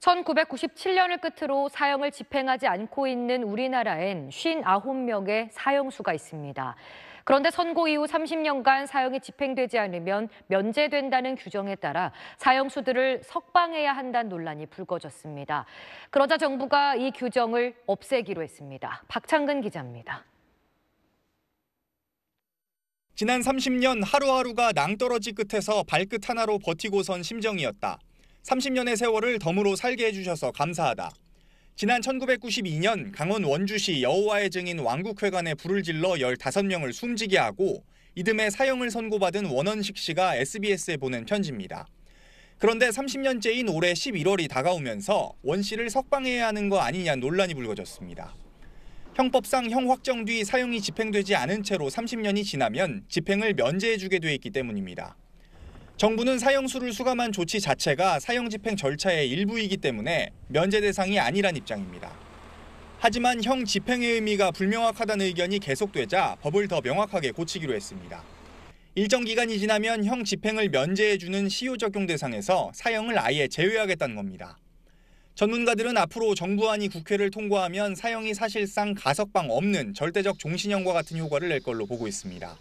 1997년을 끝으로 사형을 집행하지 않고 있는 우리나라엔 59명의 사형수가 있습니다. 그런데 선고 이후 30년간 사형이 집행되지 않으면 면제된다는 규정에 따라 사형수들을 석방해야 한다는 논란이 불거졌습니다. 그러자 정부가 이 규정을 없애기로 했습니다. 박창근 기자입니다. 지난 30년 하루하루가 낭떠러지 끝에서 발끝 하나로 버티고 선 심정이었다. 30년의 세월을 덤으로 살게 해주셔서 감사하다. 지난 1992년 강원 원주시 여호와의 증인 왕국회관에 불을 질러 15명을 숨지게 하고 이듬해 사형을 선고받은 원원식 씨가 SBS에 보낸 편지입니다. 그런데 30년째인 올해 11월이 다가오면서 원 씨를 석방해야 하는 거 아니냐 논란이 불거졌습니다. 형법상 형 확정 뒤 사형이 집행되지 않은 채로 30년이 지나면 집행을 면제해주게 돼 있기 때문입니다. 정부는 사형수를 수감한 조치 자체가 사형 집행 절차의 일부이기 때문에 면제 대상이 아니란 입장입니다. 하지만 형 집행의 의미가 불명확하다는 의견이 계속되자 법을 더 명확하게 고치기로 했습니다. 일정 기간이 지나면 형 집행을 면제해주는 시효 적용 대상에서 사형을 아예 제외하겠다는 겁니다. 전문가들은 앞으로 정부안이 국회를 통과하면 사형이 사실상 가석방 없는 절대적 종신형과 같은 효과를 낼 걸로 보고 있습니다.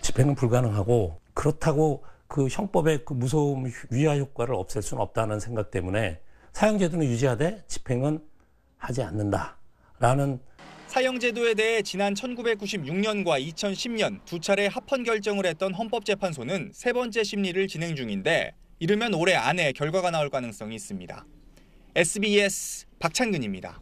집행은 불가능하고 그렇다고 그 형법의 그 무서움 위화 효과를 없앨 수는 없다는 생각 때문에 사형제도는 유지하되 집행은 하지 않는다라는 사형제도에 대해 지난 1996년과 2010년 두 차례 합헌 결정을 했던 헌법재판소는 세 번째 심리를 진행 중인데 이르면 올해 안에 결과가 나올 가능성이 있습니다. SBS 박찬근입니다.